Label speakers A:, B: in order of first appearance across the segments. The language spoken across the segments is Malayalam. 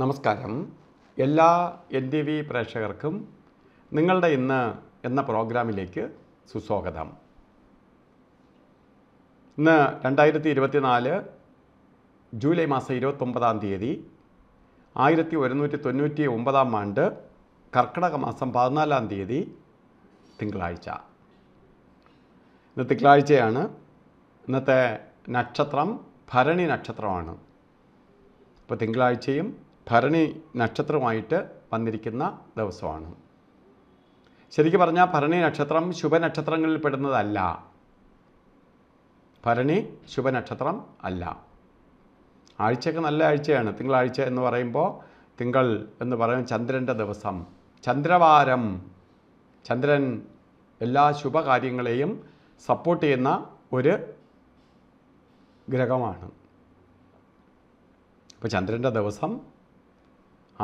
A: നമസ്കാരം എല്ലാ എൻ ടി വി പ്രേക്ഷകർക്കും നിങ്ങളുടെ ഇന്ന് എന്ന പ്രോഗ്രാമിലേക്ക് സുസ്വാഗതം ഇന്ന് രണ്ടായിരത്തി ഇരുപത്തിനാല് ജൂലൈ മാസം ഇരുപത്തൊമ്പതാം തീയതി ആയിരത്തി ഒരുന്നൂറ്റി തൊണ്ണൂറ്റി ഒമ്പതാം ആണ്ട് കർക്കിടക മാസം പതിനാലാം തീയതി തിങ്കളാഴ്ച ഇന്ന് തിങ്കളാഴ്ചയാണ് ഇന്നത്തെ നക്ഷത്രം ഭരണി നക്ഷത്രമാണ് ഇപ്പോൾ തിങ്കളാഴ്ചയും ഭരണി നക്ഷത്രമായിട്ട് വന്നിരിക്കുന്ന ദിവസമാണ് ശരിക്കും പറഞ്ഞാൽ ഭരണി നക്ഷത്രം ശുഭനക്ഷത്രങ്ങളിൽ പെടുന്നതല്ല ഭരണി ശുഭനക്ഷത്രം അല്ല ആഴ്ചയൊക്കെ നല്ല ആഴ്ചയാണ് തിങ്കളാഴ്ച എന്ന് പറയുമ്പോൾ തിങ്കൾ എന്ന് പറയുന്ന ചന്ദ്രൻ്റെ ദിവസം ചന്ദ്രവാരം ചന്ദ്രൻ എല്ലാ ശുഭകാര്യങ്ങളെയും സപ്പോർട്ട് ചെയ്യുന്ന ഒരു ഗ്രഹമാണ് അപ്പോൾ ചന്ദ്രൻ്റെ ദിവസം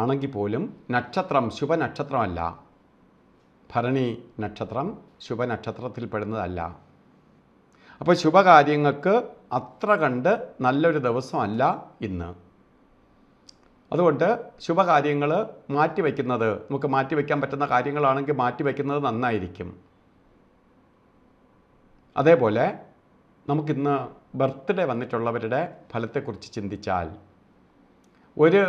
A: ആണെങ്കിൽ പോലും നക്ഷത്രം ശുഭനക്ഷത്രമല്ല ഭരണി നക്ഷത്രം ശുഭനക്ഷത്രത്തിൽപ്പെടുന്നതല്ല അപ്പോൾ ശുഭകാര്യങ്ങൾക്ക് അത്ര കണ്ട് നല്ലൊരു ദിവസമല്ല ഇന്ന് അതുകൊണ്ട് ശുഭകാര്യങ്ങൾ മാറ്റിവെക്കുന്നത് നമുക്ക് മാറ്റിവെക്കാൻ പറ്റുന്ന കാര്യങ്ങളാണെങ്കിൽ മാറ്റിവെക്കുന്നത് നന്നായിരിക്കും അതേപോലെ നമുക്കിന്ന് ബർത്ത്ഡേ വന്നിട്ടുള്ളവരുടെ ഫലത്തെക്കുറിച്ച് ചിന്തിച്ചാൽ ഒരു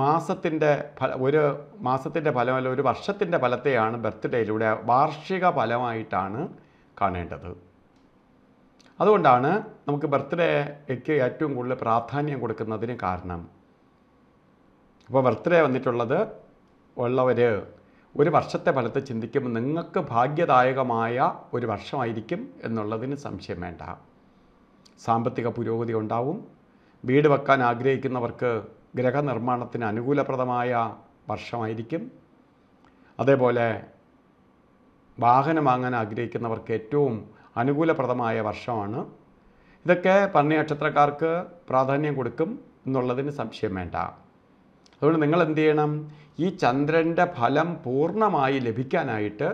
A: മാസത്തിൻ്റെ ഫല ഒരു മാസത്തിൻ്റെ ഫലമല്ല ഒരു വർഷത്തിൻ്റെ ഫലത്തെയാണ് ബർത്ത്ഡേയിലൂടെ വാർഷിക ഫലമായിട്ടാണ് കാണേണ്ടത് അതുകൊണ്ടാണ് നമുക്ക് ബർത്ത്ഡേക്ക് ഏറ്റവും കൂടുതൽ പ്രാധാന്യം കൊടുക്കുന്നതിന് കാരണം അപ്പോൾ ബർത്ത്ഡേ വന്നിട്ടുള്ളത് ഉള്ളവർ ഒരു വർഷത്തെ ഫലത്തെ ചിന്തിക്കുമ്പോൾ നിങ്ങൾക്ക് ഭാഗ്യദായകമായ ഒരു വർഷമായിരിക്കും എന്നുള്ളതിന് സംശയം വേണ്ട സാമ്പത്തിക പുരോഗതി ഉണ്ടാവും വീട് വെക്കാൻ ആഗ്രഹിക്കുന്നവർക്ക് ഗ്രഹനിർമ്മാണത്തിന് അനുകൂലപ്രദമായ വർഷമായിരിക്കും അതേപോലെ വാഹനം വാങ്ങാൻ ആഗ്രഹിക്കുന്നവർക്ക് ഏറ്റവും അനുകൂലപ്രദമായ വർഷമാണ് ഇതൊക്കെ പന്നി നക്ഷത്രക്കാർക്ക് പ്രാധാന്യം കൊടുക്കും എന്നുള്ളതിന് സംശയം വേണ്ട അതുകൊണ്ട് നിങ്ങൾ എന്ത് ചെയ്യണം ഈ ചന്ദ്രൻ്റെ ഫലം പൂർണ്ണമായി ലഭിക്കാനായിട്ട്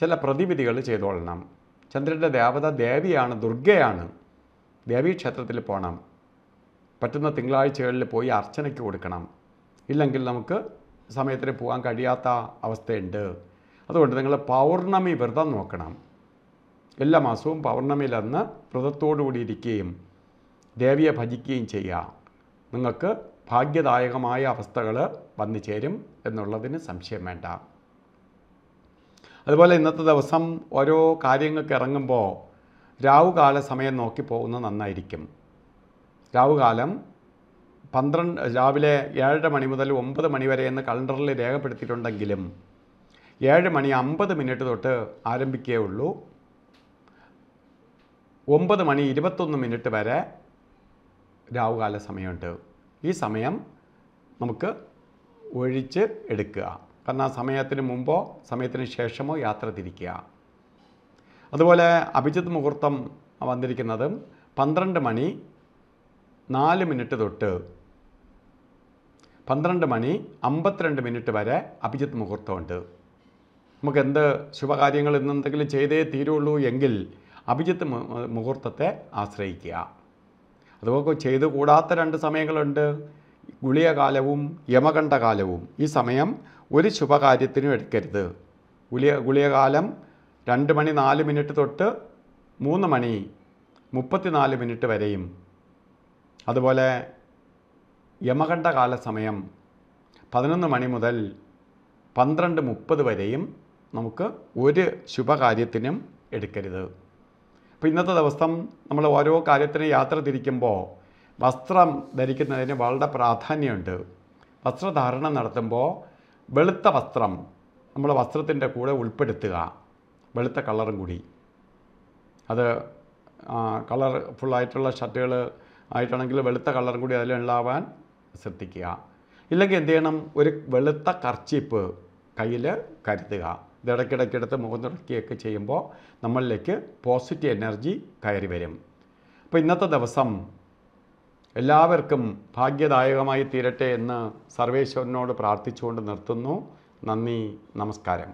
A: ചില പ്രതിവിധികൾ ചെയ്തുകൊള്ളണം ചന്ദ്രൻ്റെ ദേവത ദേവിയാണ് ദുർഗയാണ് ദേവീക്ഷേത്രത്തിൽ ക്ഷേത്രത്തിൽ പോകണം പറ്റുന്ന തിങ്കളാഴ്ചകളിൽ പോയി അർച്ചനയ്ക്ക് കൊടുക്കണം ഇല്ലെങ്കിൽ നമുക്ക് സമയത്തിന് പോകാൻ കഴിയാത്ത അവസ്ഥയുണ്ട് അതുകൊണ്ട് നിങ്ങൾ പൗർണമി വ്രതം നോക്കണം എല്ലാ മാസവും പൗർണമിയിൽ അന്ന് വ്രതത്തോടുകൂടി ഇരിക്കുകയും ദേവിയെ ഭജിക്കുകയും ചെയ്യുക നിങ്ങൾക്ക് ഭാഗ്യദായകമായ അവസ്ഥകൾ വന്നു ചേരും എന്നുള്ളതിന് സംശയം വേണ്ട അതുപോലെ ഇന്നത്തെ ദിവസം ഓരോ കാര്യങ്ങൾക്ക് ഇറങ്ങുമ്പോൾ രാവുകാല സമയം നോക്കി പോകുന്നത് നന്നായിരിക്കും രാവുകാലം പന്ത്രണ്ട് രാവിലെ ഏഴര മണി മുതൽ ഒമ്പത് മണി വരെ എന്ന് കലണ്ടറിൽ രേഖപ്പെടുത്തിയിട്ടുണ്ടെങ്കിലും ഏഴ് മണി അമ്പത് മിനിറ്റ് തൊട്ട് ഉള്ളൂ ഒമ്പത് മണി ഇരുപത്തൊന്ന് മിനിറ്റ് വരെ രാവുകാല സമയമുണ്ട് ഈ സമയം നമുക്ക് ഒഴിച്ച് എടുക്കുക കാരണം ആ സമയത്തിന് മുമ്പോ സമയത്തിന് ശേഷമോ യാത്ര തിരിക്കുക അതുപോലെ അഭിജിത് മുഹൂർത്തം വന്നിരിക്കുന്നതും പന്ത്രണ്ട് മണി നാല് മിനിറ്റ് തൊട്ട് പന്ത്രണ്ട് മണി അമ്പത്തിരണ്ട് മിനിറ്റ് വരെ അഭിജിത്ത് മുഹൂർത്തമുണ്ട് നമുക്ക് എന്ത് ശുഭകാര്യങ്ങൾ ഇന്നെന്തെങ്കിലും ചെയ്തേ തീരുള്ളൂ എങ്കിൽ അഭിജിത്ത് മുഹൂർത്തത്തെ ആശ്രയിക്കുക അതുപോലെ ചെയ്തു കൂടാത്ത രണ്ട് സമയങ്ങളുണ്ട് ഗുളിയകാലവും യമകണ്ഠകാലവും ഈ സമയം ഒരു ശുഭകാര്യത്തിനും എടുക്കരുത് ഗുളിക ഗുളിയകാലം രണ്ട് മണി നാല് മിനിറ്റ് തൊട്ട് മൂന്ന് മണി മുപ്പത്തിനാല് മിനിറ്റ് വരെയും അതുപോലെ യമകണ്ഠകാല സമയം പതിനൊന്ന് മണി മുതൽ പന്ത്രണ്ട് മുപ്പത് വരെയും നമുക്ക് ഒരു ശുഭകാര്യത്തിനും എടുക്കരുത് അപ്പോൾ ഇന്നത്തെ ദിവസം നമ്മൾ ഓരോ കാര്യത്തിന് യാത്ര തിരിക്കുമ്പോൾ വസ്ത്രം ധരിക്കുന്നതിന് വളരെ പ്രാധാന്യമുണ്ട് വസ്ത്രധാരണം നടത്തുമ്പോൾ വെളുത്ത വസ്ത്രം നമ്മൾ വസ്ത്രത്തിൻ്റെ കൂടെ ഉൾപ്പെടുത്തുക വെളുത്ത കളറും കൂടി അത് കളർ ഫുള്ളായിട്ടുള്ള ഷർട്ടുകൾ ആയിട്ടാണെങ്കിൽ വെളുത്ത കളർ കൂടി അതിൽ ഉണ്ടാവാൻ ശ്രദ്ധിക്കുക ഇല്ലെങ്കിൽ എന്ത് ചെയ്യണം ഒരു വെളുത്ത കർച്ചിപ്പ് കയ്യിൽ കരുതുക ഇതിടയ്ക്കിടയ്ക്ക് എടുത്ത് മുഖം തുടക്കിയൊക്കെ ചെയ്യുമ്പോൾ നമ്മളിലേക്ക് പോസിറ്റീവ് എനർജി കയറി വരും അപ്പോൾ ഇന്നത്തെ ദിവസം എല്ലാവർക്കും ഭാഗ്യദായകമായി തീരട്ടെ എന്ന് സർവേശ്വരനോട് പ്രാർത്ഥിച്ചുകൊണ്ട് നിർത്തുന്നു നന്ദി നമസ്കാരം